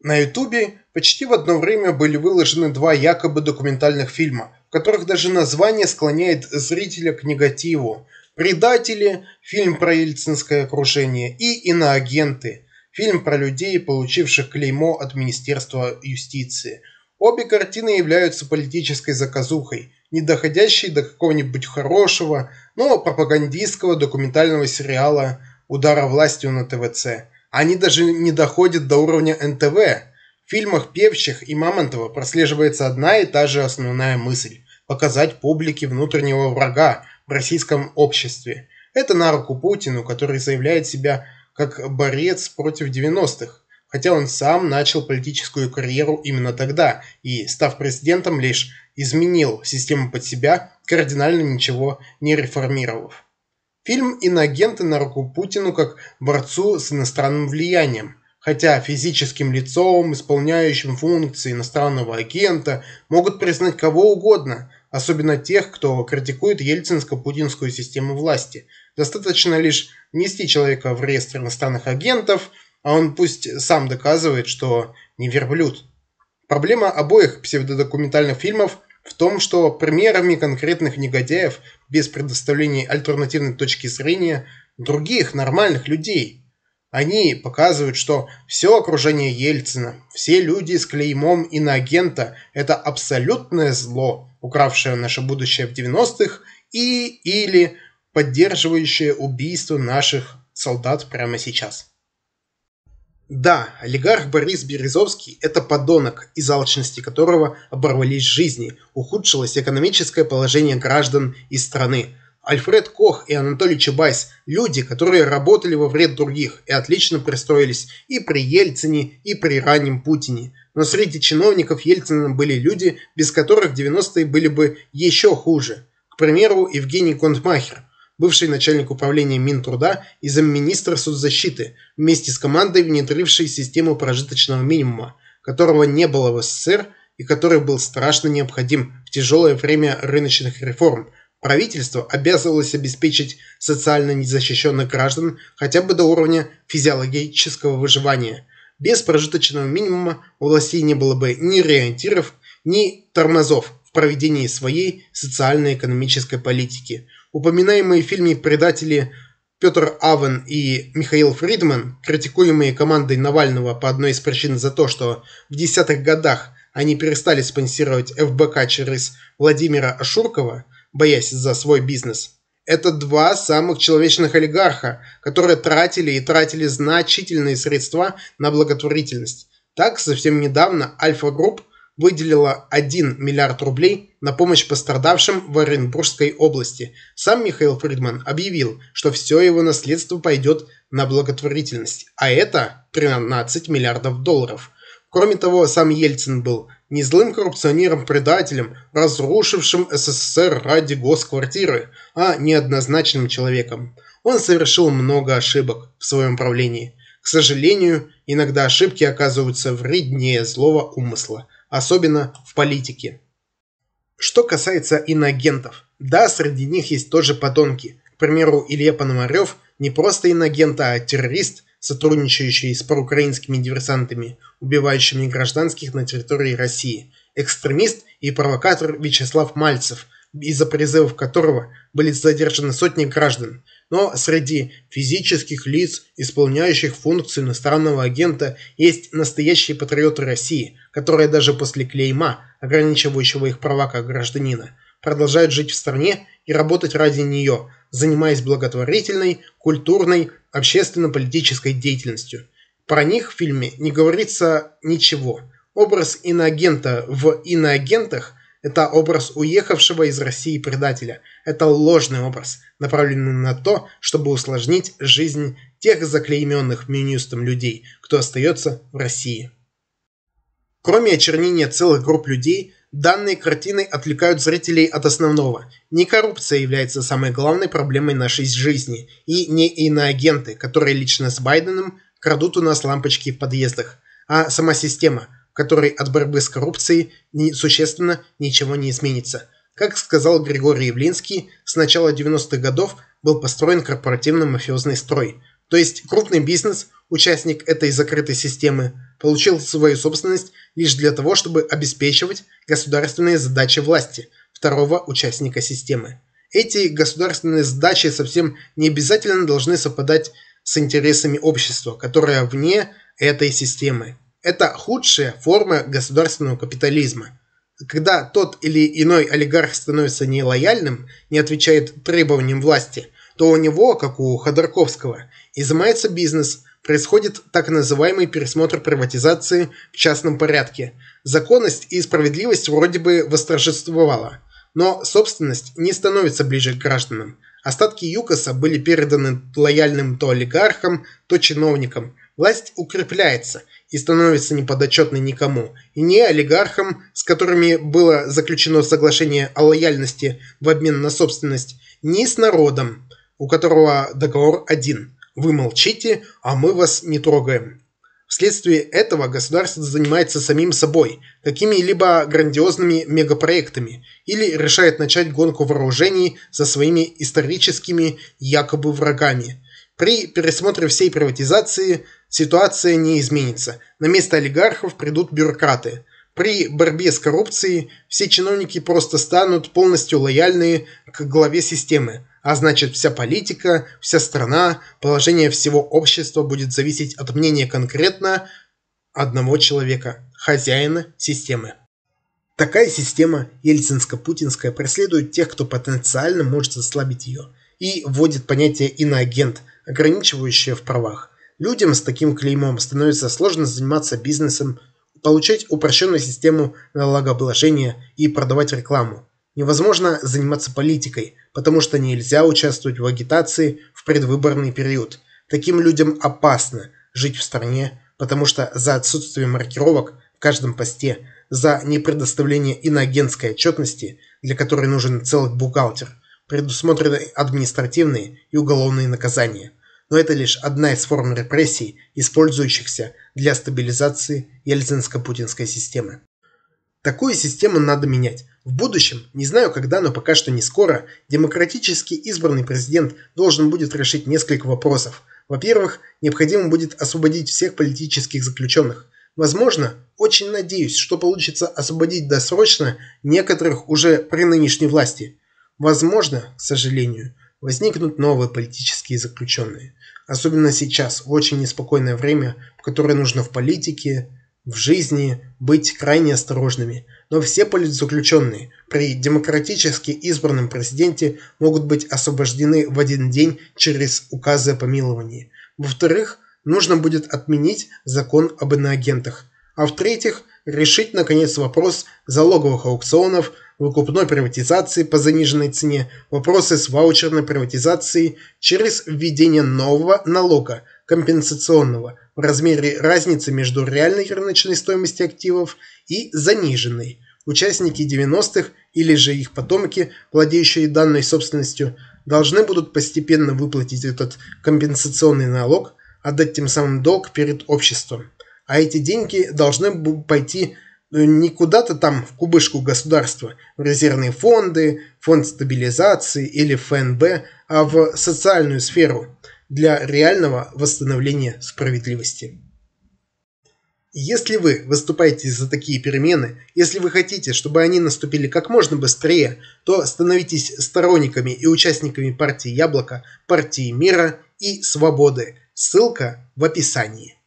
На Ютубе почти в одно время были выложены два якобы документальных фильма, в которых даже название склоняет зрителя к негативу. «Предатели» – фильм про ельцинское окружение и «Иноагенты» – фильм про людей, получивших клеймо от Министерства юстиции. Обе картины являются политической заказухой, не доходящей до какого-нибудь хорошего, но пропагандистского документального сериала «Удара властью на ТВЦ», они даже не доходят до уровня НТВ. В фильмах Певчих и Мамонтова прослеживается одна и та же основная мысль – показать публике внутреннего врага в российском обществе. Это на руку Путину, который заявляет себя как борец против 90-х, хотя он сам начал политическую карьеру именно тогда и, став президентом, лишь изменил систему под себя, кардинально ничего не реформировав. Фильм иногенты на руку Путину как борцу с иностранным влиянием, хотя физическим лицом, исполняющим функции иностранного агента, могут признать кого угодно, особенно тех, кто критикует ельцинско-путинскую систему власти. Достаточно лишь внести человека в реестр иностранных агентов, а он пусть сам доказывает, что не верблюд. Проблема обоих псевдодокументальных фильмов – в том, что примерами конкретных негодяев без предоставления альтернативной точки зрения других нормальных людей. Они показывают, что все окружение Ельцина, все люди с клеймом иноагента – это абсолютное зло, укравшее наше будущее в 90-х и или поддерживающее убийство наших солдат прямо сейчас. Да, олигарх Борис Березовский – это подонок, из алчности которого оборвались жизни, ухудшилось экономическое положение граждан и страны. Альфред Кох и Анатолий Чебайс – люди, которые работали во вред других и отлично пристроились и при Ельцине, и при раннем Путине. Но среди чиновников Ельцина были люди, без которых 90-е были бы еще хуже. К примеру, Евгений Контмахер, бывший начальник управления Минтруда и замминистра соцзащиты, вместе с командой, внедрившей систему прожиточного минимума, которого не было в СССР и который был страшно необходим в тяжелое время рыночных реформ. Правительство обязывалось обеспечить социально незащищенных граждан хотя бы до уровня физиологического выживания. Без прожиточного минимума у властей не было бы ни ориентиров, ни тормозов в проведении своей социально-экономической политики – Упоминаемые в фильме предатели Петр Авен и Михаил Фридман, критикуемые командой Навального по одной из причин за то, что в десятых годах они перестали спонсировать ФБК через Владимира Ашуркова, боясь за свой бизнес, это два самых человечных олигарха, которые тратили и тратили значительные средства на благотворительность. Так, совсем недавно Альфа Групп выделила 1 миллиард рублей на помощь пострадавшим в Оренбургской области. Сам Михаил Фридман объявил, что все его наследство пойдет на благотворительность, а это 13 миллиардов долларов. Кроме того, сам Ельцин был не злым коррупционером-предателем, разрушившим СССР ради госквартиры, а неоднозначным человеком. Он совершил много ошибок в своем правлении. К сожалению, иногда ошибки оказываются вреднее злого умысла – особенно в политике. Что касается иногентов, да, среди них есть тоже подонки. К примеру, Илья Пономарев не просто иноагент, а террорист, сотрудничающий с проукраинскими диверсантами, убивающими гражданских на территории России, экстремист и провокатор Вячеслав Мальцев, из-за призывов которого были задержаны сотни граждан – но среди физических лиц, исполняющих функцию иностранного агента, есть настоящие патриоты России, которые даже после клейма, ограничивающего их права как гражданина, продолжают жить в стране и работать ради нее, занимаясь благотворительной, культурной, общественно-политической деятельностью. Про них в фильме не говорится ничего. Образ иноагента в иноагентах это образ уехавшего из России предателя. Это ложный образ, направленный на то, чтобы усложнить жизнь тех заклейменных менюстом людей, кто остается в России. Кроме очернения целых групп людей, данные картины отвлекают зрителей от основного. Не коррупция является самой главной проблемой нашей жизни, и не иноагенты, которые лично с Байденом крадут у нас лампочки в подъездах, а сама система – которой от борьбы с коррупцией не, существенно ничего не изменится. Как сказал Григорий Явлинский, с начала 90-х годов был построен корпоративно-мафиозный строй. То есть крупный бизнес, участник этой закрытой системы, получил свою собственность лишь для того, чтобы обеспечивать государственные задачи власти, второго участника системы. Эти государственные задачи совсем не обязательно должны совпадать с интересами общества, которое вне этой системы. Это худшая форма государственного капитализма. Когда тот или иной олигарх становится нелояльным, не отвечает требованиям власти, то у него, как у Ходорковского, изымается бизнес, происходит так называемый пересмотр приватизации в частном порядке. Законность и справедливость вроде бы восторжествовала, но собственность не становится ближе к гражданам. Остатки ЮКОСа были переданы лояльным то олигархам, то чиновникам – Власть укрепляется и становится неподотчетной никому, и не олигархам, с которыми было заключено соглашение о лояльности в обмен на собственность, ни с народом, у которого договор один – вы молчите, а мы вас не трогаем. Вследствие этого государство занимается самим собой, какими-либо грандиозными мегапроектами, или решает начать гонку вооружений со своими историческими якобы врагами. При пересмотре всей приватизации – ситуация не изменится. На место олигархов придут бюрократы. При борьбе с коррупцией все чиновники просто станут полностью лояльны к главе системы. А значит, вся политика, вся страна, положение всего общества будет зависеть от мнения конкретно одного человека, хозяина системы. Такая система, ельцинско-путинская, преследует тех, кто потенциально может ослабить ее, и вводит понятие иноагент, ограничивающее в правах – Людям с таким клеймом становится сложно заниматься бизнесом, получать упрощенную систему налогообложения и продавать рекламу. Невозможно заниматься политикой, потому что нельзя участвовать в агитации в предвыборный период. Таким людям опасно жить в стране, потому что за отсутствие маркировок в каждом посте, за непредоставление иноагентской отчетности, для которой нужен целый бухгалтер, предусмотрены административные и уголовные наказания – но это лишь одна из форм репрессий, использующихся для стабилизации ельцинско-путинской системы. Такую систему надо менять. В будущем, не знаю когда, но пока что не скоро, демократически избранный президент должен будет решить несколько вопросов. Во-первых, необходимо будет освободить всех политических заключенных. Возможно, очень надеюсь, что получится освободить досрочно некоторых уже при нынешней власти. Возможно, к сожалению, Возникнут новые политические заключенные. Особенно сейчас, очень неспокойное время, в которое нужно в политике, в жизни быть крайне осторожными. Но все политзаключенные при демократически избранном президенте могут быть освобождены в один день через указы о помиловании. Во-вторых, нужно будет отменить закон об иноагентах. А в-третьих, решить, наконец, вопрос залоговых аукционов, выкупной приватизации по заниженной цене, вопросы с ваучерной приватизацией через введение нового налога, компенсационного, в размере разницы между реальной рыночной стоимостью активов и заниженной. Участники 90-х или же их потомки, владеющие данной собственностью, должны будут постепенно выплатить этот компенсационный налог, отдать тем самым долг перед обществом а эти деньги должны пойти э, не куда-то там в кубышку государства, в резервные фонды, фонд стабилизации или ФНБ, а в социальную сферу для реального восстановления справедливости. Если вы выступаете за такие перемены, если вы хотите, чтобы они наступили как можно быстрее, то становитесь сторонниками и участниками партии Яблоко, партии Мира и Свободы. Ссылка в описании.